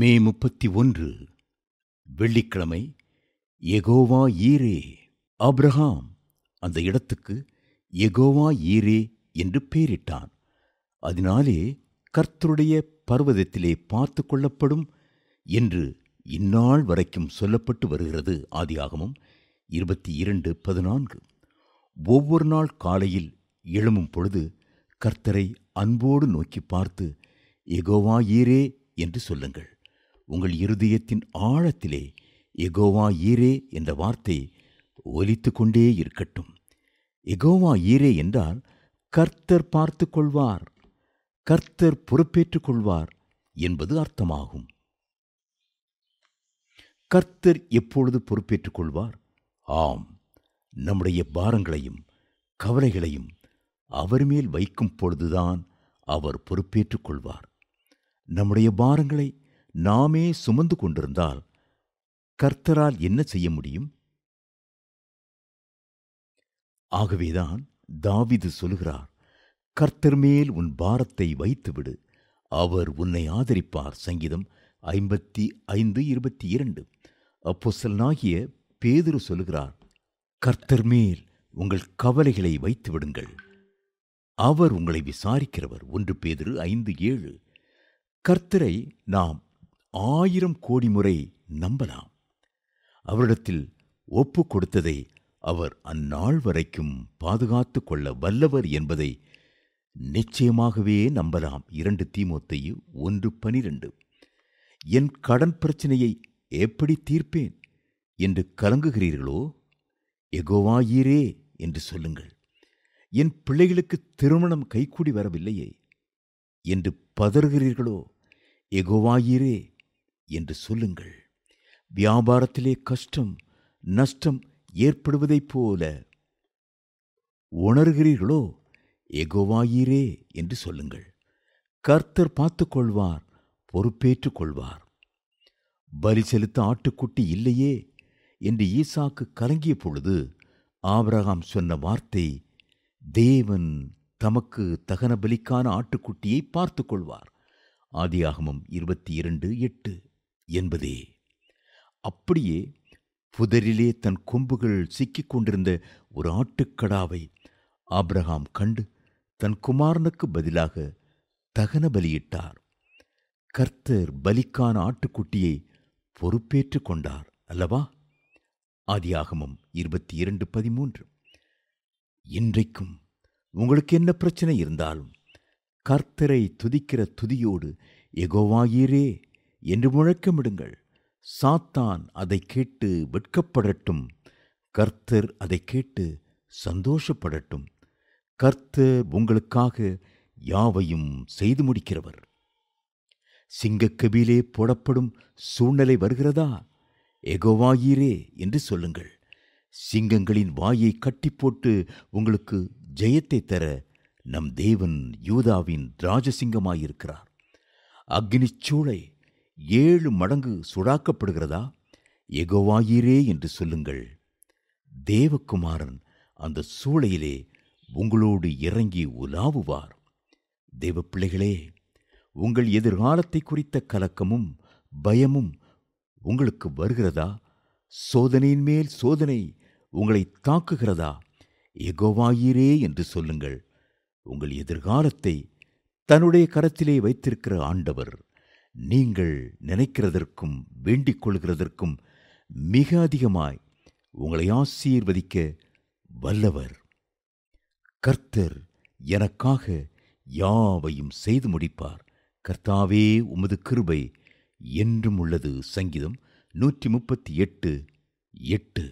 மே முப்பத்தி ஒன்று வெள்ளிக்கிழமை எகோவா ஈரே ஆப்ரஹாம் அந்த இடத்துக்கு எகோவா ஈரே என்று பெயரிட்டான் அதனாலே கர்த்தருடைய பர்வதத்திலே பார்த்து கொள்ளப்படும் என்று இந்நாள் வரைக்கும் சொல்லப்பட்டு வருகிறது ஆதியாகமும் இருபத்தி இரண்டு பதினான்கு ஒவ்வொரு நாள் காலையில் எழும்பும் பொழுது கர்த்தரை அன்போடு நோக்கி பார்த்து எகோவா ஈரே என்று சொல்லுங்கள் உங்கள் இருதயத்தின் ஆழத்திலே எகோவா ஈரே என்ற வார்த்தை ஒலித்து கொண்டே இருக்கட்டும் எகோவா ஈரே என்றால் கர்த்தர் பார்த்து கொள்வார் கர்த்தர் பொறுப்பேற்றுக் கொள்வார் என்பது அர்த்தமாகும் கர்த்தர் எப்பொழுது பொறுப்பேற்றுக் கொள்வார் ஆம் நம்முடைய பாரங்களையும் கவலைகளையும் அவர் மேல் வைக்கும் பொழுதுதான் அவர் பொறுப்பேற்றுக் கொள்வார் நம்முடைய பாரங்களை நாமே சுமந்து கொண்டிருந்தால் கர்த்தரால் என்ன செய்ய முடியும் ஆகவேதான் தாவிது சொல்கிறார் கர்த்தர் மேல் உன் பாரத்தை வைத்துவிடு அவர் உன்னை ஆதரிப்பார் சங்கீதம் ஐம்பத்தி ஐந்து இருபத்தி இரண்டு அப்போசலனாகிய பேதுரு சொல்கிறார் கர்த்தர் மேல் உங்கள் கவலைகளை வைத்து விடுங்கள் அவர் உங்களை விசாரிக்கிறவர் ஒன்று பேதிரு ஐந்து ஏழு கர்த்தரை நாம் ஆயிரம் கோடி முறை நம்பலாம் அவரிடத்தில் ஒப்பு கொடுத்ததை அவர் அந்நாள் வரைக்கும் பாதுகாத்து கொள்ள வல்லவர் என்பதை நிச்சயமாகவே நம்பலாம் இரண்டு தீமோத்தையு ஒன்று பனிரெண்டு என் கடன் பிரச்சனையை எப்படி தீர்ப்பேன் என்று கலங்குகிறீர்களோ எகோவாயீரே என்று சொல்லுங்கள் என் பிள்ளைகளுக்கு திருமணம் கைகூடி வரவில்லையே என்று பதறுகிறீர்களோ எகோவாயீரே என்று சொல்லுங்கள் வியாபாரத்திலே கஷ்டம் நஷ்டம் ஏற்படுவதைப் போல உணர்கிறீர்களோ எகோவாயிரே என்று சொல்லுங்கள் கர்த்தர் பார்த்துக் கொள்வார் பொறுப்பேற்றுக் கொள்வார் பலி செலுத்த ஆட்டுக்குட்டி இல்லையே என்று ஈசாக்கு கலங்கிய பொழுது ஆபிரகாம் சொன்ன வார்த்தை தேவன் தமக்கு தகன பலிக்கான ஆட்டுக்குட்டியை பார்த்து கொள்வார் ஆதியாகமம் இருபத்தி இரண்டு எட்டு என்பதே அப்படியே புதரிலே தன் கொம்புகள் சிக்கிக் கொண்டிருந்த ஒரு ஆட்டுக்கடாவை ஆப்ரஹாம் கண்டு தன் குமாரனுக்கு பதிலாக தகன பலியிட்டார் கர்த்தர் பலிக்கான ஆட்டுக்குட்டியை பொறுப்பேற்று கொண்டார் அல்லவா ஆதியாகமம் இருபத்தி இரண்டு பதிமூன்று இன்றைக்கும் உங்களுக்கு என்ன பிரச்சனை இருந்தாலும் கர்த்தரை துதிக்கிற துதியோடு எகோவாயீரே என்று முழக்கமிடுங்கள் சாத்தான் அதை கேட்டு வெட்கப்படட்டும் கர்த்தர் அதை கேட்டு சந்தோஷப்படட்டும் கர்த்தர் உங்களுக்காக யாவையும் செய்து முடிக்கிறவர் சிங்கக்கபிலே போடப்படும் சூழ்நிலை வருகிறதா எகோவாயீரே என்று சொல்லுங்கள் சிங்கங்களின் வாயை கட்டி போட்டு உங்களுக்கு ஜெயத்தை தர நம் தேவன் யூதாவின் ராஜசிங்கமாயிருக்கிறார் அக்னிச்சூளை ஏழு மடங்கு சுடாக்கப்படுகிறதா எகோவாயிரே என்று சொல்லுங்கள் தேவகுமாரன் அந்த சூளையிலே உங்களோடு இறங்கி உலாவுவார் தேவப்பிள்ளைகளே உங்கள் எதிர்காலத்தை குறித்த கலக்கமும் பயமும் உங்களுக்கு வருகிறதா சோதனையின் மேல் சோதனை உங்களை தாக்குகிறதா எகோவாயிரே என்று சொல்லுங்கள் உங்கள் எதிர்காலத்தை தன்னுடைய கரத்திலே வைத்திருக்கிற ஆண்டவர் நீங்கள் நினைக்கிறதற்கும் வேண்டிக் கொள்கிறதற்கும் மிக அதிகமாய் உங்களை ஆசீர்வதிக்க வல்லவர் கர்த்தர் எனக்காக யாவையும் செய்து முடிப்பார் கர்த்தாவே உமது கிருபை என்றும் உள்ளது சங்கீதம் நூற்றி முப்பத்தி எட்டு எட்டு